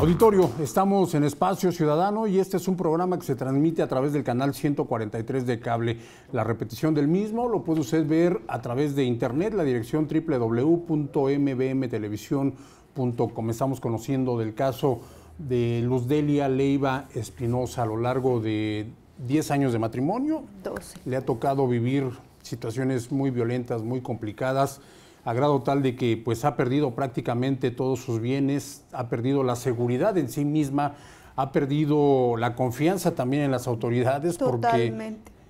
Auditorio, estamos en Espacio Ciudadano y este es un programa que se transmite a través del canal 143 de cable. La repetición del mismo lo puede usted ver a través de internet, la dirección www.mbmtelevisión.com. Estamos conociendo del caso de Luz Delia Leiva Espinosa a lo largo de 10 años de matrimonio. 12. Le ha tocado vivir situaciones muy violentas, muy complicadas a grado tal de que pues ha perdido prácticamente todos sus bienes, ha perdido la seguridad en sí misma, ha perdido la confianza también en las autoridades Totalmente. porque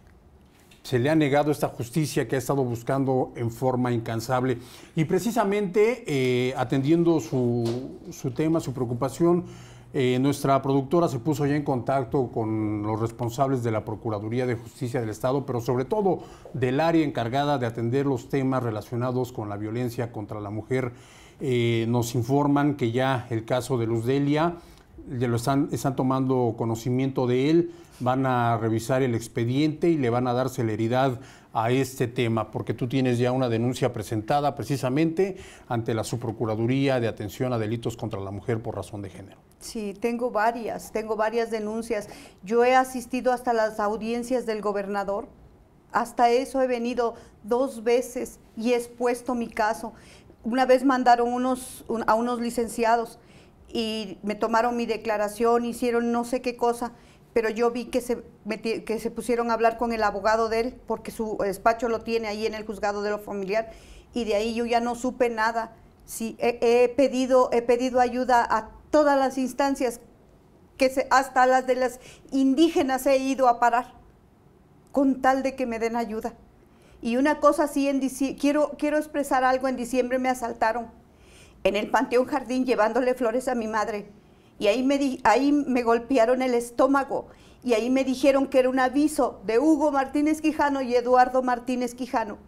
se le ha negado esta justicia que ha estado buscando en forma incansable. Y precisamente eh, atendiendo su, su tema, su preocupación, eh, nuestra productora se puso ya en contacto con los responsables de la Procuraduría de Justicia del Estado, pero sobre todo del área encargada de atender los temas relacionados con la violencia contra la mujer. Eh, nos informan que ya el caso de Luz Delia, lo están tomando conocimiento de él, van a revisar el expediente y le van a dar celeridad a este tema, porque tú tienes ya una denuncia presentada precisamente ante la Subprocuraduría de Atención a Delitos contra la Mujer por razón de género. Sí, tengo varias, tengo varias denuncias. Yo he asistido hasta las audiencias del gobernador, hasta eso he venido dos veces y he expuesto mi caso. Una vez mandaron unos, a unos licenciados y me tomaron mi declaración, hicieron no sé qué cosa, pero yo vi que se, que se pusieron a hablar con el abogado de él, porque su despacho lo tiene ahí en el juzgado de lo familiar, y de ahí yo ya no supe nada. Sí, he, he pedido, he pedido ayuda a todas las instancias, que hasta las de las indígenas he ido a parar, con tal de que me den ayuda. Y una cosa sí, en quiero, quiero expresar algo, en diciembre me asaltaron en el Panteón Jardín llevándole flores a mi madre. Y ahí me, ahí me golpearon el estómago y ahí me dijeron que era un aviso de Hugo Martínez Quijano y Eduardo Martínez Quijano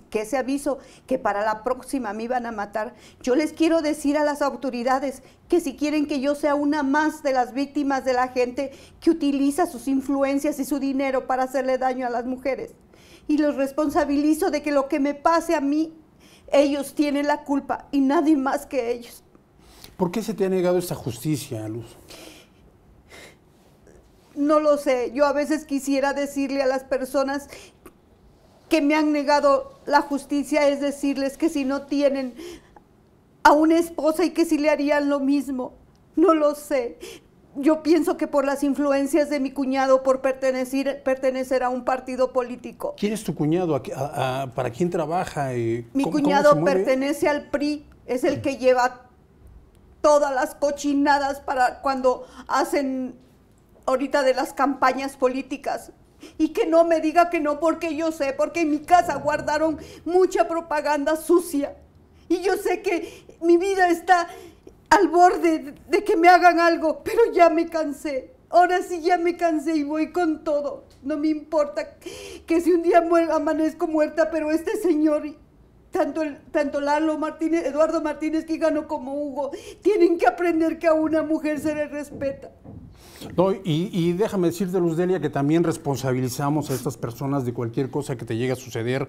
que ese aviso que para la próxima me iban a matar. Yo les quiero decir a las autoridades que si quieren que yo sea una más de las víctimas de la gente que utiliza sus influencias y su dinero para hacerle daño a las mujeres. Y los responsabilizo de que lo que me pase a mí, ellos tienen la culpa y nadie más que ellos. ¿Por qué se te ha negado esta justicia, Luz? No lo sé, yo a veces quisiera decirle a las personas que me han negado la justicia es decirles que si no tienen a una esposa y que si le harían lo mismo. No lo sé. Yo pienso que por las influencias de mi cuñado, por pertenecer, pertenecer a un partido político. ¿Quién es tu cuñado? ¿A, para quién trabaja? mi cuñado pertenece al PRI, es el mm. que lleva todas las cochinadas para cuando hacen ahorita de las campañas políticas y que no me diga que no porque yo sé, porque en mi casa guardaron mucha propaganda sucia y yo sé que mi vida está al borde de que me hagan algo, pero ya me cansé. Ahora sí ya me cansé y voy con todo. No me importa que si un día amanezco muerta, pero este señor tanto, el, tanto Lalo Martínez, Eduardo Martínez que ganó como Hugo tienen que aprender que a una mujer se le respeta. No, y, y, déjame decirte, Luz Delia, que también responsabilizamos a estas personas de cualquier cosa que te llegue a suceder.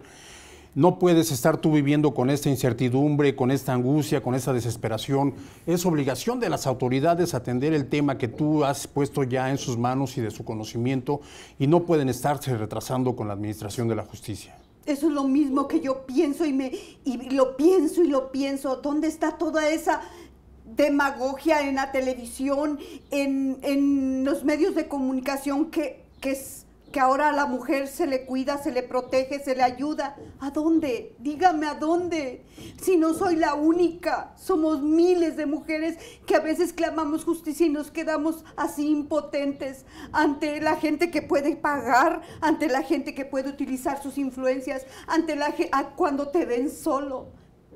No puedes estar tú viviendo con esta incertidumbre, con esta angustia, con esta desesperación. Es obligación de las autoridades atender el tema que tú has puesto ya en sus manos y de su conocimiento y no pueden estarse retrasando con la administración de la justicia. Eso es lo mismo que yo pienso y me y lo pienso y lo pienso. ¿Dónde está toda esa demagogia en la televisión, en, en los medios de comunicación que, que es que ahora a la mujer se le cuida, se le protege, se le ayuda. ¿A dónde? Dígame a dónde. Si no soy la única, somos miles de mujeres que a veces clamamos justicia y nos quedamos así impotentes ante la gente que puede pagar, ante la gente que puede utilizar sus influencias, ante la gente cuando te ven solo.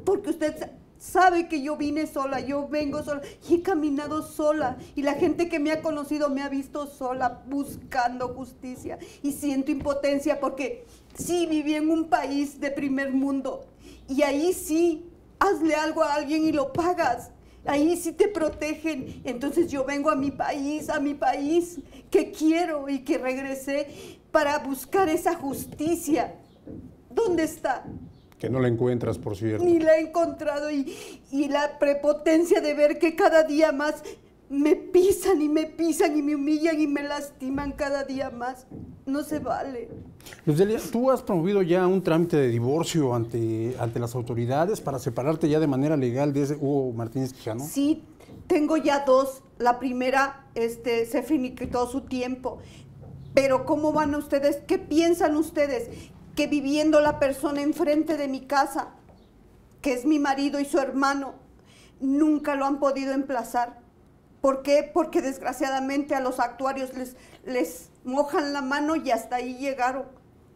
Porque usted sabe que yo vine sola, yo vengo sola y he caminado sola. Y la gente que me ha conocido me ha visto sola buscando justicia. Y siento impotencia porque sí viví en un país de primer mundo. Y ahí sí, hazle algo a alguien y lo pagas. Ahí sí te protegen. Entonces yo vengo a mi país, a mi país que quiero y que regresé para buscar esa justicia. ¿Dónde está? Que no la encuentras, por cierto. Ni la he encontrado y, la prepotencia de ver que cada día más me pisan y me pisan y me humillan y me lastiman cada día más. No se vale. Delia, tú has promovido ya un trámite de divorcio ante, ante las autoridades para separarte ya de manera legal de ese Hugo Martínez Quijano. Sí, tengo ya dos. La primera este, se finiquitó su tiempo. Pero ¿cómo van ustedes? ¿Qué piensan ustedes? que viviendo la persona enfrente de mi casa, que es mi marido y su hermano, nunca lo han podido emplazar. ¿Por qué? Porque desgraciadamente a los actuarios les, mojan la mano y hasta ahí llegaron.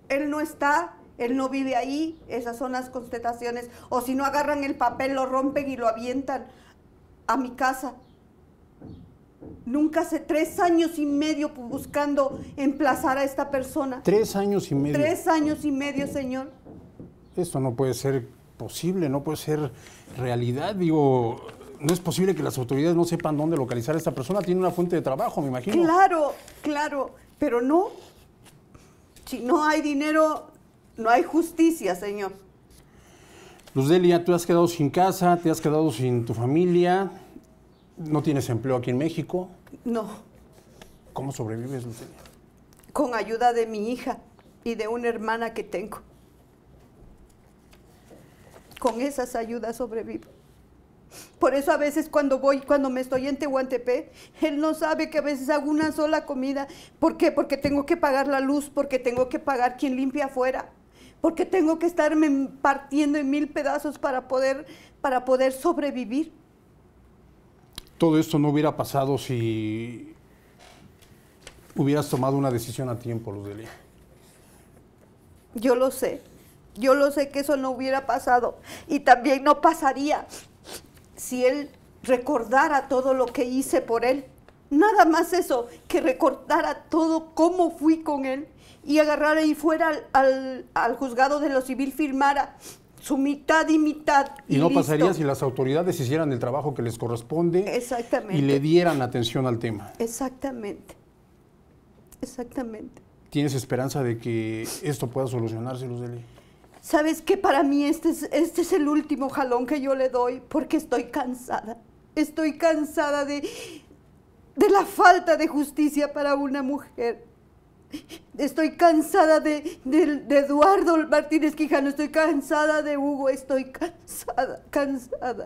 Él no está, él no vive ahí, esas son las constataciones. O si no agarran el papel, lo rompen y lo avientan a mi casa. Nunca hace tres años y medio buscando emplazar a esta persona. Tres años y medio. Tres años y medio, señor. Esto no puede ser posible, no puede ser realidad. Digo, no es posible que las autoridades no sepan dónde localizar a esta persona. Tiene una fuente de trabajo, me imagino. Claro, claro, pero no. Si no hay dinero, no hay justicia, señor. Luz Delia, tú has quedado sin casa, te has quedado sin tu familia. ¿No tienes empleo aquí en México? No. ¿Cómo sobrevives, Lucía? Con ayuda de mi hija y de una hermana que tengo. Con esas ayudas sobrevivo. Por eso a veces cuando voy, cuando me estoy en Tehuantepec, él no sabe que a veces hago una sola comida. ¿Por qué? Porque tengo que pagar la luz, porque tengo que pagar quien limpia afuera, porque tengo que estarme partiendo en mil pedazos para poder, para poder sobrevivir todo esto no hubiera pasado si hubieras tomado una decisión a tiempo, Luzdelia. Yo lo sé. Yo lo sé que eso no hubiera pasado y también no pasaría si él recordara todo lo que hice por él. Nada más eso, que recordara todo cómo fui con él y agarrara y fuera al, al juzgado de lo civil, firmara su mitad y mitad. Y, no pasaría si las autoridades hicieran el trabajo que les corresponde Exactamente. y le dieran atención al tema. Exactamente. Exactamente. ¿Tienes esperanza de que esto pueda solucionarse, Luz Sabes que para mí este es, este es el último jalón que yo le doy porque estoy cansada. Estoy cansada de, de la falta de justicia para una mujer. Estoy cansada de, Eduardo Martínez Quijano, estoy cansada de Hugo, estoy cansada, cansada.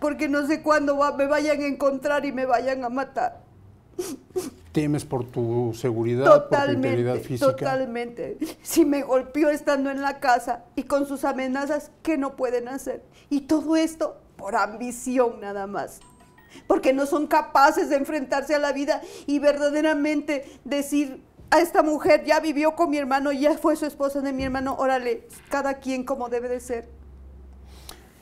Porque no sé cuándo me vayan a encontrar y me vayan a matar. ¿Temes por tu seguridad, por tu integridad física? Totalmente. Si me golpeó estando en la casa y con sus amenazas, ¿qué no pueden hacer? Y todo esto por ambición nada más. Porque no son capaces de enfrentarse a la vida y verdaderamente decir, a esta mujer ya vivió con mi hermano, ya fue su esposa de mi hermano, órale, cada quien como debe de ser.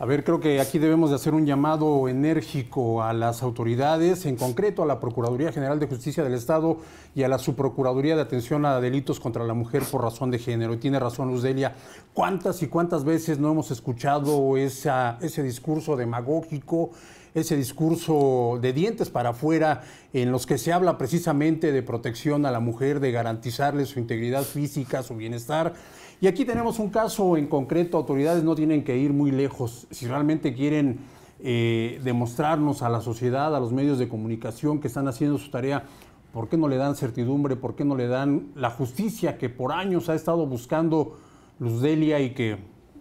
A ver, creo que aquí debemos de hacer un llamado enérgico a las autoridades, en concreto a la Procuraduría General de Justicia del Estado y a la Subprocuraduría de Atención a Delitos contra la Mujer por razón de género. Y tiene razón Luzdelia, ¿cuántas y cuántas veces no hemos escuchado ese discurso demagógico? ese discurso de dientes para afuera en los que se habla precisamente de protección a la mujer, de garantizarle su integridad física, su bienestar, y aquí tenemos un caso en concreto, autoridades no tienen que ir muy lejos. Si realmente quieren eh, demostrarnos a la sociedad, a los medios de comunicación que están haciendo su tarea, ¿por qué no le dan certidumbre? ¿Por qué no le dan la justicia que por años ha estado buscando Luz Delia y que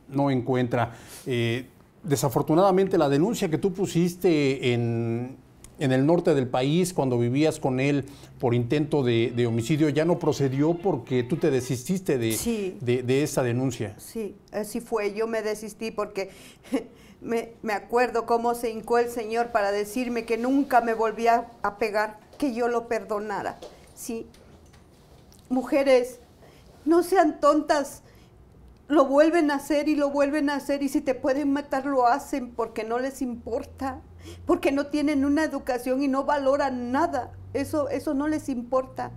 no encuentra? Eh, desafortunadamente la denuncia que tú pusiste en, en el norte del país, cuando vivías con él por intento de, homicidio, ya no procedió porque tú te desististe de, esa denuncia. Sí, así fue. Yo me desistí porque me, me acuerdo cómo se hincó el Señor para decirme que nunca me volvía a pegar, que yo lo perdonara. Sí. Mujeres, no sean tontas lo vuelven a hacer y lo vuelven a hacer y si te pueden matar lo hacen porque no les importa, porque no tienen una educación y no valoran nada, eso, eso no les importa.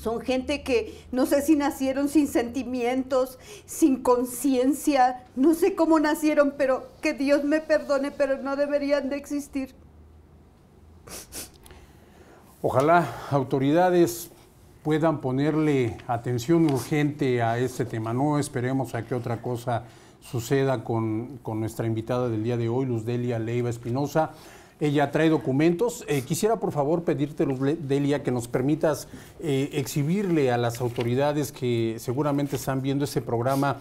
Son gente que no sé si nacieron sin sentimientos, sin conciencia, no sé cómo nacieron, pero que Dios me perdone, pero no deberían de existir. Ojalá autoridades puedan ponerle atención urgente a este tema. No esperemos a que otra cosa suceda con, nuestra invitada del día de hoy, Luz Delia Leiva Espinosa. Ella trae documentos. Eh, quisiera, por favor, pedirte, Luz Delia, que nos permitas eh, exhibirle a las autoridades que seguramente están viendo ese programa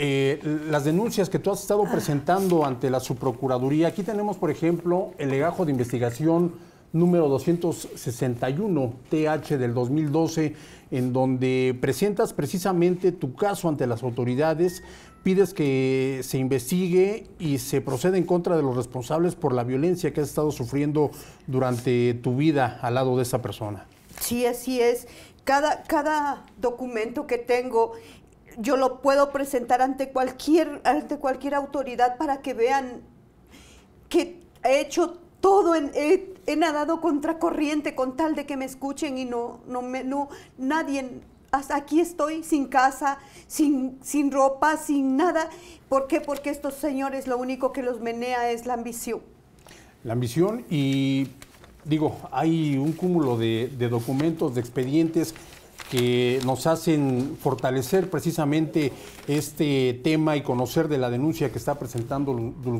eh, las denuncias que tú has estado presentando ante la subprocuraduría. Aquí tenemos, por ejemplo, el legajo de investigación número 261 TH del 2012, en donde presentas precisamente tu caso ante las autoridades, pides que se investigue y se proceda en contra de los responsables por la violencia que has estado sufriendo durante tu vida al lado de esa persona. Sí, así es. Cada, cada documento que tengo yo lo puedo presentar ante cualquier, ante cualquier autoridad para que vean que he hecho todo en, he nadado contracorriente con tal de que me escuchen y no, no, me, no, nadie, aquí estoy sin casa, sin, sin ropa, sin nada. ¿Por qué? Porque estos señores lo único que los menea es la ambición. La ambición y digo, hay un cúmulo de, de, documentos, de expedientes que nos hacen fortalecer precisamente este tema y conocer de la denuncia que está presentando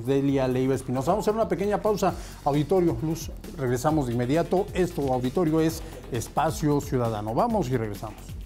Delia Leiva Espinosa. Vamos a hacer una pequeña pausa. Auditorio Luz, regresamos de inmediato. Esto, auditorio, es Espacio Ciudadano. Vamos y regresamos.